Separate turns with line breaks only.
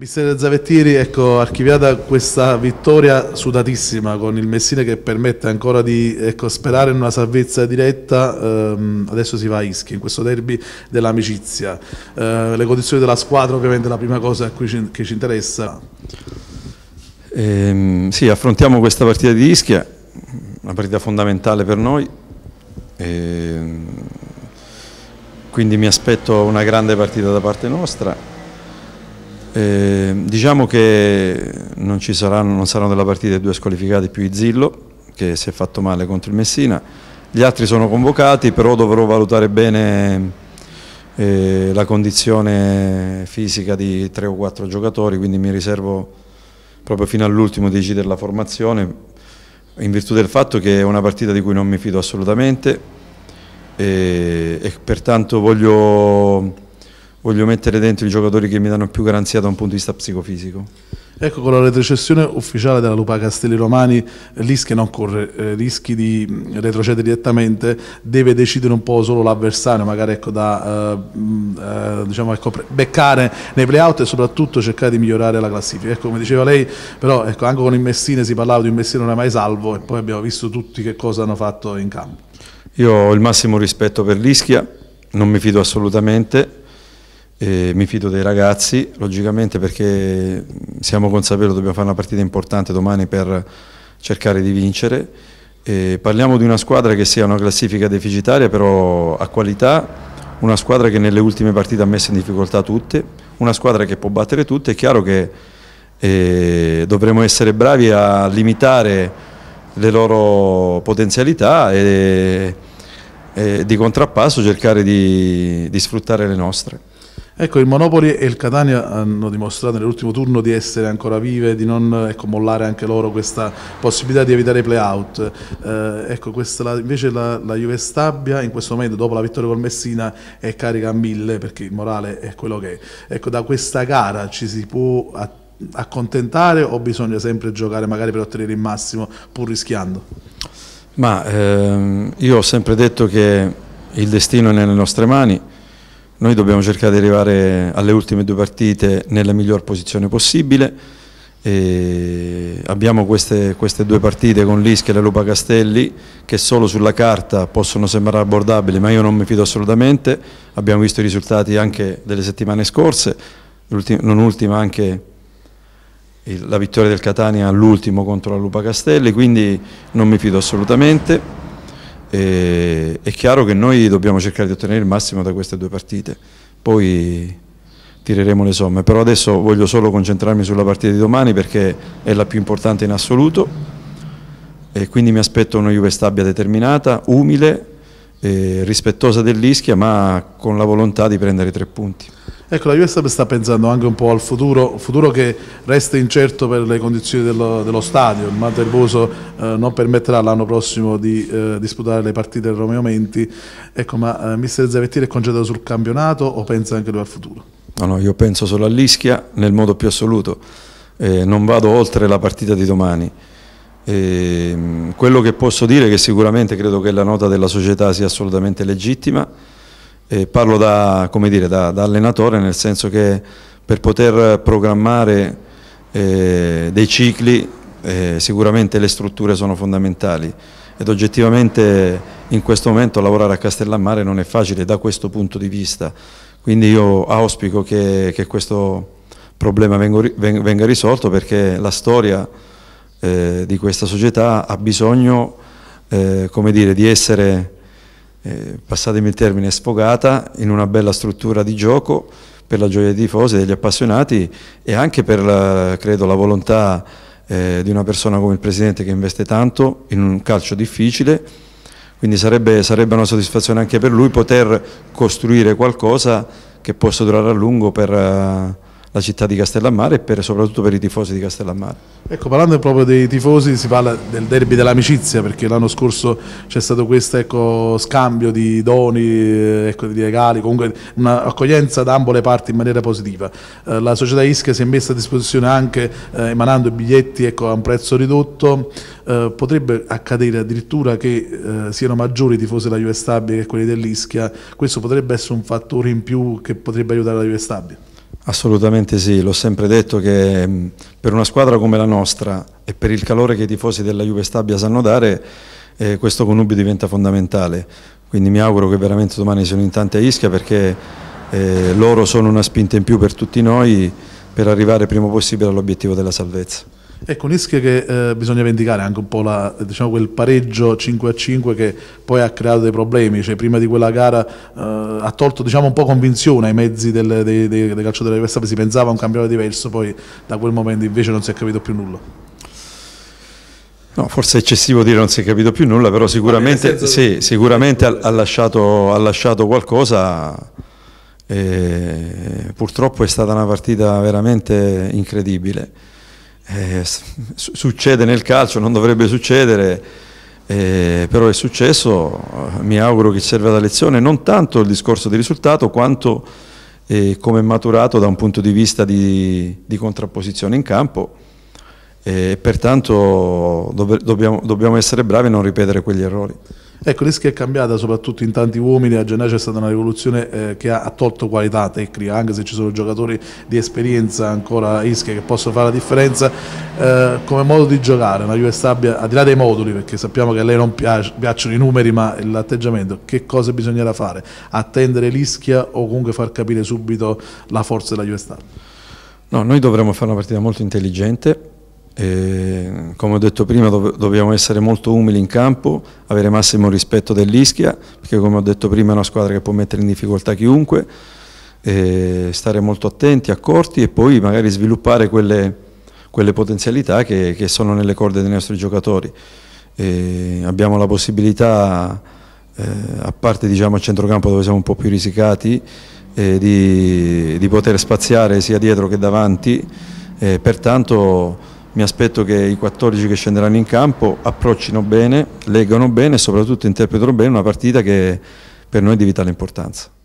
Mister Zavettieri, ecco, archiviata questa vittoria sudatissima con il Messina che permette ancora di ecco, sperare in una salvezza diretta, ehm, adesso si va a Ischia, in questo derby dell'amicizia. Eh, le condizioni della squadra ovviamente è la prima cosa ci, che ci interessa.
Ehm, sì, affrontiamo questa partita di Ischia, una partita fondamentale per noi, ehm, quindi mi aspetto una grande partita da parte nostra eh, diciamo che non, ci saranno, non, saranno, della partita i due squalificati più Izzillo che si è fatto male contro il Messina, gli altri sono convocati però dovrò valutare bene eh, la condizione fisica di tre o quattro giocatori quindi mi riservo proprio fino all'ultimo di decidere la formazione in virtù del fatto che è una partita di cui non mi fido assolutamente e, eh, e pertanto voglio voglio mettere dentro i giocatori che mi danno più garanzia da un punto di vista psicofisico.
Ecco, con la retrocessione ufficiale della Lupa Castelli Romani, l'Ischia non corre eh, rischi di mm, retrocedere direttamente, deve decidere un po' solo l'avversario, magari ecco, da eh, mm, eh, diciamo, ecco, beccare nei playout e soprattutto cercare di migliorare la classifica. Ecco, come diceva lei, però ecco, anche con il Messina si parlava di un Messina non è mai salvo e poi abbiamo visto tutti che cosa hanno fatto in campo.
Io ho il massimo rispetto per l'Ischia, non mi fido assolutamente, e mi fido dei ragazzi, logicamente perché siamo consapevoli dobbiamo fare una partita importante domani per cercare di vincere. E parliamo di una squadra che sia una classifica deficitaria, però a qualità, una squadra che nelle ultime partite ha messo in difficoltà tutte, una squadra che può battere tutte. È chiaro che eh, dovremo essere bravi a limitare le loro potenzialità e, e di contrappasso cercare di, di sfruttare le nostre.
Ecco, il Monopoli e il Catania hanno dimostrato nell'ultimo turno di essere ancora vive, di non ecco, mollare anche loro questa possibilità di evitare i play-out. Eh, ecco, questa, invece la, la Juve Stabia in questo momento, dopo la vittoria col Messina, è carica a mille perché il morale è quello che è. Ecco, da questa gara ci si può accontentare o bisogna sempre giocare magari per ottenere il massimo pur rischiando?
Ma ehm, io ho sempre detto che il destino è nelle nostre mani noi dobbiamo cercare di arrivare alle ultime due partite nella miglior posizione possibile. E abbiamo queste, queste, due partite con l'Ischia e la Lupa Castelli che solo sulla carta possono sembrare abbordabili ma io non mi fido assolutamente abbiamo visto i risultati anche delle settimane scorse non ultima anche la vittoria del Catania all'ultimo contro la Lupa Castelli quindi non mi fido assolutamente e, è chiaro che noi dobbiamo cercare di ottenere il massimo da queste due partite, poi tireremo le somme, però adesso voglio solo concentrarmi sulla partita di domani perché è la più importante in assoluto e quindi mi aspetto una Juve Stabia determinata, umile, rispettosa dell'Ischia ma con la volontà di prendere tre punti.
Ecco, la Juventus sta pensando anche un po' al futuro, futuro che resta incerto per le condizioni dello, dello stadio. Il Materboso eh, non permetterà l'anno prossimo di eh, disputare le partite del Romeo Menti. Ecco, ma eh, mister Zavettini è concentrato sul campionato o pensa anche lui al futuro?
No, no, io penso solo all'Ischia nel modo più assoluto. Eh, non vado oltre la partita di domani. Ehm, quello che posso dire è che sicuramente credo che la nota della società sia assolutamente legittima e parlo da, dire, da, da, allenatore nel senso che per poter programmare eh, dei cicli eh, sicuramente le strutture sono fondamentali ed oggettivamente in questo momento lavorare a Castellammare non è facile da questo punto di vista, quindi io auspico che, che questo problema vengo, venga risolto perché la storia eh, di questa società ha bisogno eh, come dire, di essere eh, passatemi il termine, sfogata in una bella struttura di gioco per la gioia dei tifosi, e degli appassionati e anche per la, credo, la volontà eh, di una persona come il Presidente che investe tanto in un calcio difficile, quindi sarebbe, sarebbe una soddisfazione anche per lui poter costruire qualcosa che possa durare a lungo per... Eh, la città di Castellammare e per, soprattutto per i tifosi di Castellammare.
Ecco, parlando proprio dei tifosi si parla del derby dell'amicizia perché l'anno scorso c'è stato questo ecco, scambio di doni, eh, ecco, di regali, comunque un'accoglienza da ambo le parti in maniera positiva. Eh, la società Ischia si è messa a disposizione anche eh, emanando biglietti ecco, a un prezzo ridotto, eh, potrebbe accadere addirittura che eh, siano maggiori i tifosi della Juve Stabia che quelli dell'Ischia, questo potrebbe essere un fattore in più che potrebbe aiutare la Juve Stabia.
Assolutamente sì, l'ho sempre detto che mm, per una squadra come la nostra
e per il calore che i tifosi della
Juve Stabia sanno dare, eh, questo connubio diventa fondamentale. Quindi mi auguro che veramente domani siano in tante a Ischia perché eh, loro sono una spinta in più per tutti noi per arrivare prima possibile all'obiettivo della salvezza.
Ecco, un Ischia che eh, bisogna vendicare anche un po' la, diciamo, quel pareggio 5 a 5 che poi ha creato dei problemi, cioè, prima di quella gara eh, ha tolto diciamo, un po' convinzione ai mezzi del, dei, dei, dei calciatori di si pensava a un campionato diverso, poi da quel momento invece non si è capito più nulla.
No, forse è eccessivo dire non si è capito più nulla, però sicuramente, sì, di... sicuramente ha, ha, lasciato, ha lasciato qualcosa. E eh, purtroppo è stata una partita veramente incredibile eh, succede nel calcio, non dovrebbe succedere, eh, però è successo, mi auguro che serva da lezione, non tanto il discorso di risultato quanto eh, come è maturato da un punto di vista di, di contrapposizione in campo eh, e pertanto dobb dobbiamo, dobbiamo essere bravi a non ripetere quegli errori.
Ecco, lì è cambiata soprattutto in tanti uomini, a gennaio c'è stata una rivoluzione eh, che ha, tolto qualità tecnica, anche se ci sono giocatori di esperienza ancora ischia che possono fare la differenza, eh, come modo di giocare, una Juve Stabia, al di là dei moduli, perché sappiamo che a lei non piace, piacciono i numeri ma l'atteggiamento, che cosa bisognerà fare? Attendere l'ischia o comunque far capire subito la forza della Juve Stabia? No, noi
dovremmo fare una partita molto intelligente e, eh, come ho detto prima do dobbiamo essere molto umili in campo, avere massimo rispetto dell'Ischia, perché come ho detto prima è una squadra che può mettere in difficoltà chiunque, stare molto attenti, accorti e poi magari sviluppare quelle, quelle potenzialità che, che, sono nelle corde dei nostri giocatori. E abbiamo la possibilità, eh, a parte diciamo a centrocampo dove siamo un po' più risicati, eh, di, di, poter spaziare sia dietro che davanti, eh, pertanto mi aspetto che i 14 che scenderanno in campo approccino bene, leggano bene e soprattutto interpretano bene una partita che per noi è di vitale importanza.